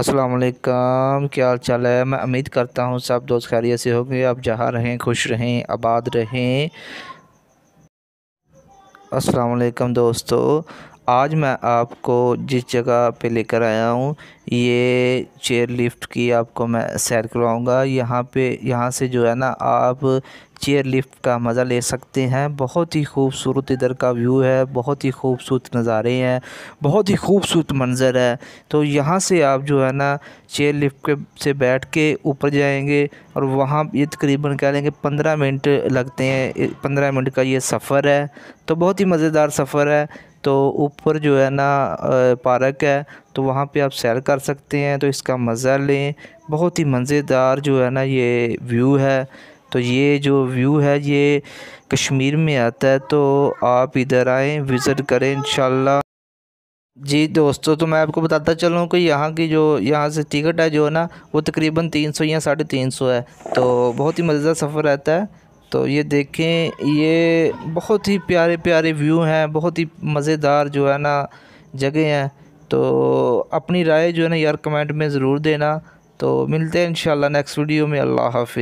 असलकम क्या हाल चाल है मैं उम्मीद करता हूँ सब दोस्त खैरियत से होंगे आप जहाँ रहें खुश रहें आबाद रहें असलकम दोस्तों आज मैं आपको जिस जगह पे लेकर आया हूँ ये चेयर लिफ्ट की आपको मैं सैर करवाऊँगा यहाँ पे यहाँ से जो है ना आप चेयर लिफ्ट का मज़ा ले सकते हैं बहुत ही खूबसूरत इधर का व्यू है बहुत ही खूबसूरत नज़ारे हैं बहुत ही खूबसूरत मंज़र है तो यहाँ से आप जो है ना चेयर लिफ्ट के से बैठ के ऊपर जाएंगे और वहाँ ये तकरीबन कह लेंगे पंद्रह मिनट लगते हैं पंद्रह मिनट का ये सफ़र है तो बहुत ही मज़ेदार सफ़र है तो ऊपर जो है ना पार्क है तो वहाँ पे आप सैर कर सकते हैं तो इसका मज़ा लें बहुत ही मज़ेदार जो है ना ये व्यू है तो ये जो व्यू है ये कश्मीर में आता है तो आप इधर आएँ विज़िट करें इन जी दोस्तों तो मैं आपको बताता चलूँ कि यहाँ की जो यहाँ से टिकट है जो है ना वो तकरीबन तीन सौ या साढ़े तीन सौ है तो बहुत ही मज़ेदार सफ़र रहता है तो ये देखें ये बहुत ही प्यारे प्यारे व्यू हैं बहुत ही मज़ेदार जो है ना जगह हैं तो अपनी राय जो है ना यार कमेंट में ज़रूर देना तो मिलते हैं इन नेक्स्ट वीडियो में अल्लाह हाफि